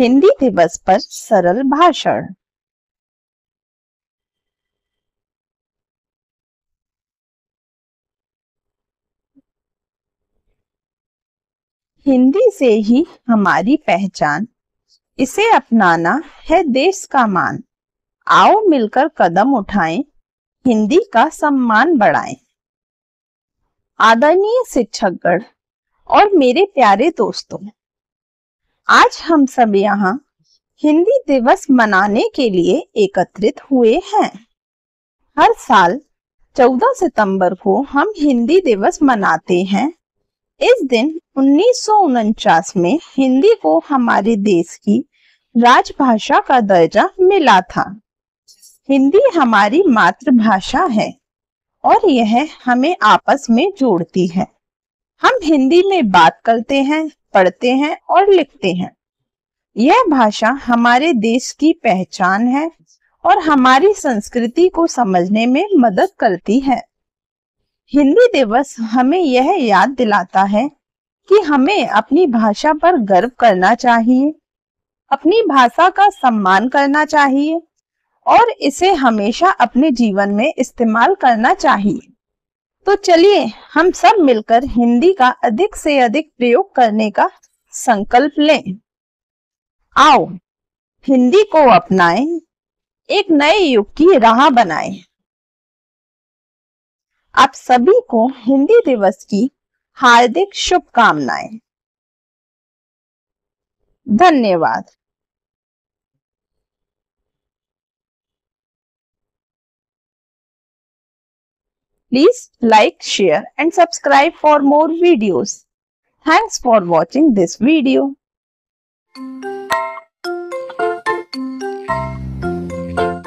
हिंदी दिवस पर सरल भाषण हिंदी से ही हमारी पहचान इसे अपनाना है देश का मान आओ मिलकर कदम उठाएं, हिंदी का सम्मान बढ़ाएं। आदरणीय शिक्षकगण और मेरे प्यारे दोस्तों आज हम सब यहाँ हिंदी दिवस मनाने के लिए एकत्रित हुए हैं हर साल 14 सितंबर को हम हिंदी दिवस मनाते हैं इस दिन उन्नीस में हिंदी को हमारे देश की राजभाषा का दर्जा मिला था हिंदी हमारी मातृभाषा है और यह हमें आपस में जोड़ती है हम हिंदी में बात करते हैं पढ़ते हैं और लिखते हैं यह भाषा हमारे देश की पहचान है और हमारी संस्कृति को समझने में मदद करती है हिंदी दिवस हमें यह याद दिलाता है कि हमें अपनी भाषा पर गर्व करना चाहिए अपनी भाषा का सम्मान करना चाहिए और इसे हमेशा अपने जीवन में इस्तेमाल करना चाहिए तो चलिए हम सब मिलकर हिंदी का अधिक से अधिक प्रयोग करने का संकल्प लें आओ हिंदी को अपनाएं, एक नए युग की राह बनाएं। आप सभी को हिंदी दिवस की हार्दिक शुभकामनाएं धन्यवाद Please like, share and subscribe for more videos. Thanks for watching this video.